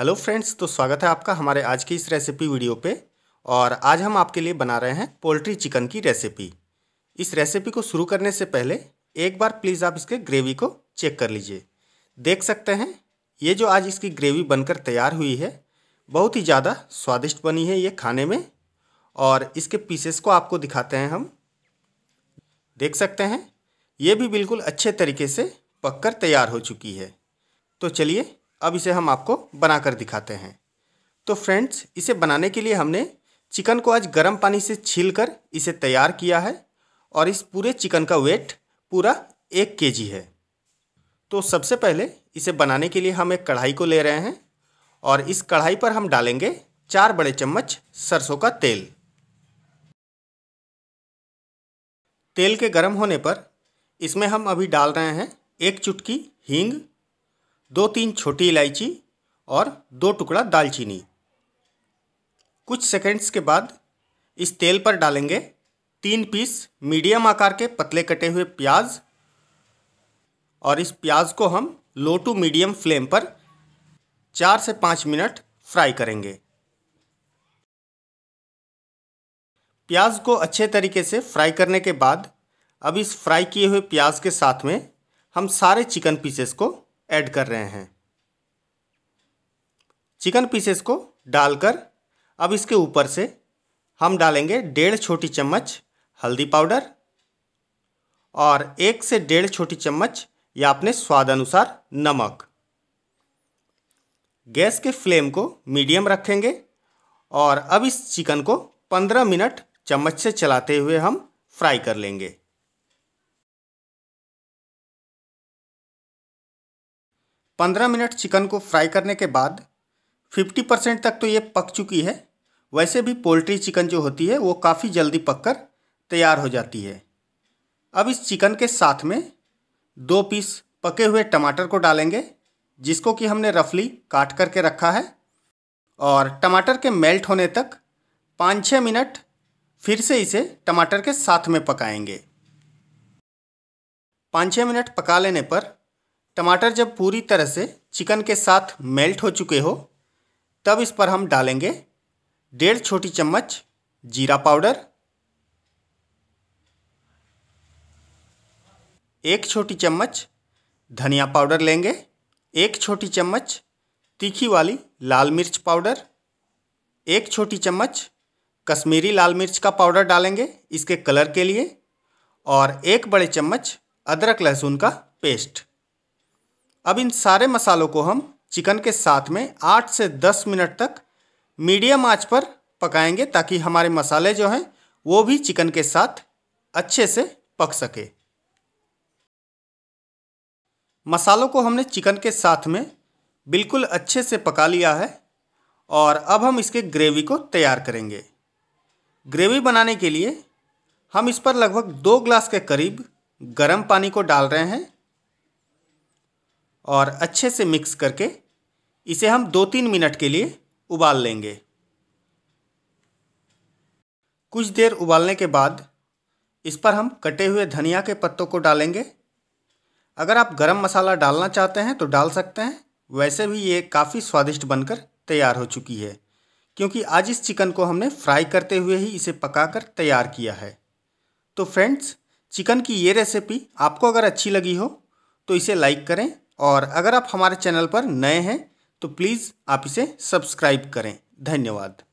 hello friends तो स्वागत है आपका हमारे आज की इस रेसिपी वीडियो पे और आज हम आपके लिए बना रहे हैं पोल्ट्री चिकन की रेसिपी इस रेसिपी को शुरू करने से पहले एक बार प्लीज़ आप इसके ग्रेवी को चेक कर लीजिए देख सकते हैं ये जो आज इसकी ग्रेवी बनकर तैयार हुई है बहुत ही ज़्यादा स्वादिष्ट बनी है ये खाने में और इसके पीसेस को आपको दिखाते हैं हम देख सकते हैं ये भी बिल्कुल अच्छे तरीके से पककर तैयार हो चुकी है तो चलिए अब इसे हम आपको बनाकर दिखाते हैं तो फ्रेंड्स इसे बनाने के लिए हमने चिकन को आज गर्म पानी से छील कर इसे तैयार किया है और इस पूरे चिकन का वेट पूरा एक के जी है तो सबसे पहले इसे बनाने के लिए हम एक कढ़ाई को ले रहे हैं और इस कढ़ाई पर हम डालेंगे चार बड़े चम्मच सरसों का तेल तेल के गर्म होने पर इसमें हम अभी डाल रहे हैं एक चुटकी हींग दो तीन छोटी इलायची और दो टुकड़ा दालचीनी कुछ सेकंड्स के बाद इस तेल पर डालेंगे तीन पीस मीडियम आकार के पतले कटे हुए प्याज और इस प्याज को हम लो टू मीडियम फ्लेम पर चार से पाँच मिनट फ्राई करेंगे प्याज को अच्छे तरीके से फ्राई करने के बाद अब इस फ्राई किए हुए प्याज के साथ में हम सारे चिकन पीसेस को ऐड कर रहे हैं चिकन पीसेस को डालकर अब इसके ऊपर से हम डालेंगे डेढ़ छोटी चम्मच हल्दी पाउडर और एक से डेढ़ छोटी चम्मच या अपने स्वाद अनुसार नमक गैस के फ्लेम को मीडियम रखेंगे और अब इस चिकन को पंद्रह मिनट चम्मच से चलाते हुए हम फ्राई कर लेंगे पंद्रह मिनट चिकन को फ्राई करने के बाद फिफ्टी परसेंट तक तो ये पक चुकी है वैसे भी पोल्ट्री चिकन जो होती है वो काफ़ी जल्दी पककर तैयार हो जाती है अब इस चिकन के साथ में दो पीस पके हुए टमाटर को डालेंगे जिसको कि हमने रफली काट करके रखा है और टमाटर के मेल्ट होने तक पाँच छः मिनट फिर से इसे टमाटर के साथ में पकाएंगे पाँच छः मिनट पका लेने पर टमाटर जब पूरी तरह से चिकन के साथ मेल्ट हो चुके हो तब इस पर हम डालेंगे डेढ़ छोटी चम्मच जीरा पाउडर एक छोटी चम्मच धनिया पाउडर लेंगे एक छोटी चम्मच तीखी वाली लाल मिर्च पाउडर एक छोटी चम्मच कश्मीरी लाल मिर्च का पाउडर डालेंगे इसके कलर के लिए और एक बड़े चम्मच अदरक लहसुन का पेस्ट अब इन सारे मसालों को हम चिकन के साथ में आठ से दस मिनट तक मीडियम आंच पर पकाएंगे ताकि हमारे मसाले जो हैं वो भी चिकन के साथ अच्छे से पक सके मसालों को हमने चिकन के साथ में बिल्कुल अच्छे से पका लिया है और अब हम इसके ग्रेवी को तैयार करेंगे ग्रेवी बनाने के लिए हम इस पर लगभग दो ग्लास के करीब गर्म पानी को डाल रहे हैं और अच्छे से मिक्स करके इसे हम दो तीन मिनट के लिए उबाल लेंगे कुछ देर उबालने के बाद इस पर हम कटे हुए धनिया के पत्तों को डालेंगे अगर आप गरम मसाला डालना चाहते हैं तो डाल सकते हैं वैसे भी ये काफ़ी स्वादिष्ट बनकर तैयार हो चुकी है क्योंकि आज इस चिकन को हमने फ्राई करते हुए ही इसे पकाकर तैयार किया है तो फ्रेंड्स चिकन की ये रेसिपी आपको अगर अच्छी लगी हो तो इसे लाइक करें और अगर आप हमारे चैनल पर नए हैं तो प्लीज़ आप इसे सब्सक्राइब करें धन्यवाद